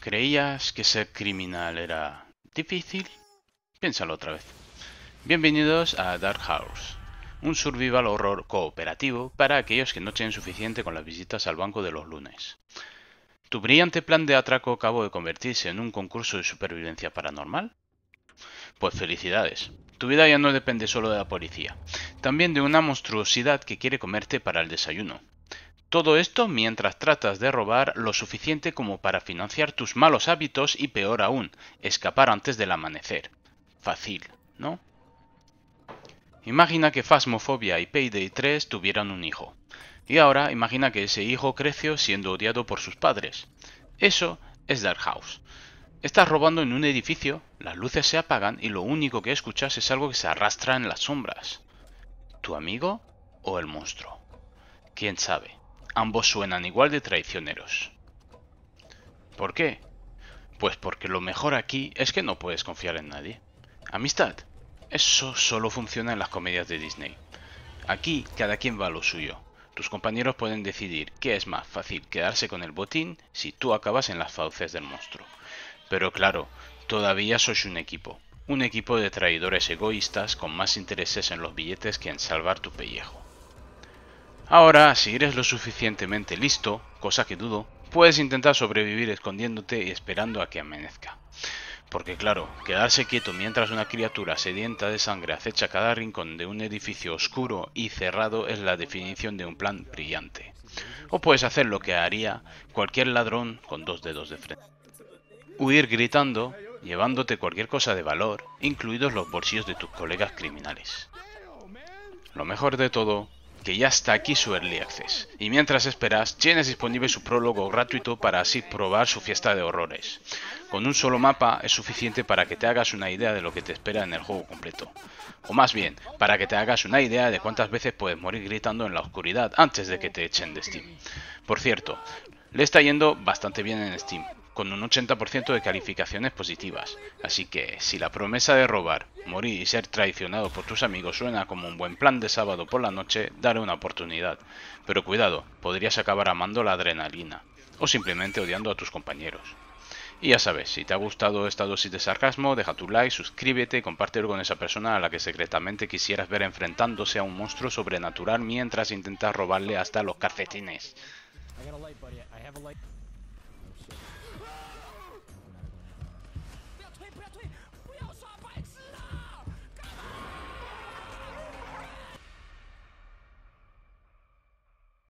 ¿Creías que ser criminal era difícil? Piénsalo otra vez. Bienvenidos a Dark House, un survival horror cooperativo para aquellos que no tienen suficiente con las visitas al banco de los lunes. ¿Tu brillante plan de atraco acabó de convertirse en un concurso de supervivencia paranormal? Pues felicidades. Tu vida ya no depende solo de la policía, también de una monstruosidad que quiere comerte para el desayuno. Todo esto mientras tratas de robar lo suficiente como para financiar tus malos hábitos y peor aún, escapar antes del amanecer. Fácil, ¿no? Imagina que Phasmophobia y Payday 3 tuvieran un hijo. Y ahora imagina que ese hijo creció siendo odiado por sus padres. Eso es Dark House. Estás robando en un edificio, las luces se apagan y lo único que escuchas es algo que se arrastra en las sombras. ¿Tu amigo o el monstruo? ¿Quién sabe? Ambos suenan igual de traicioneros. ¿Por qué? Pues porque lo mejor aquí es que no puedes confiar en nadie. Amistad. Eso solo funciona en las comedias de Disney. Aquí cada quien va a lo suyo. Tus compañeros pueden decidir qué es más fácil quedarse con el botín si tú acabas en las fauces del monstruo. Pero claro, todavía sois un equipo. Un equipo de traidores egoístas con más intereses en los billetes que en salvar tu pellejo. Ahora, si eres lo suficientemente listo, cosa que dudo, puedes intentar sobrevivir escondiéndote y esperando a que amanezca. Porque claro, quedarse quieto mientras una criatura sedienta de sangre acecha cada rincón de un edificio oscuro y cerrado es la definición de un plan brillante. O puedes hacer lo que haría cualquier ladrón con dos dedos de frente. Huir gritando, llevándote cualquier cosa de valor, incluidos los bolsillos de tus colegas criminales. Lo mejor de todo que ya está aquí su Early Access. Y mientras esperas, tienes disponible su prólogo gratuito para así probar su fiesta de horrores. Con un solo mapa es suficiente para que te hagas una idea de lo que te espera en el juego completo. O más bien, para que te hagas una idea de cuántas veces puedes morir gritando en la oscuridad antes de que te echen de Steam. Por cierto, le está yendo bastante bien en Steam, con un 80% de calificaciones positivas, así que si la promesa de robar, morir y ser traicionado por tus amigos suena como un buen plan de sábado por la noche, dale una oportunidad. Pero cuidado, podrías acabar amando la adrenalina, o simplemente odiando a tus compañeros. Y ya sabes, si te ha gustado esta dosis de sarcasmo, deja tu like, suscríbete y compártelo con esa persona a la que secretamente quisieras ver enfrentándose a un monstruo sobrenatural mientras intentas robarle hasta los calcetines.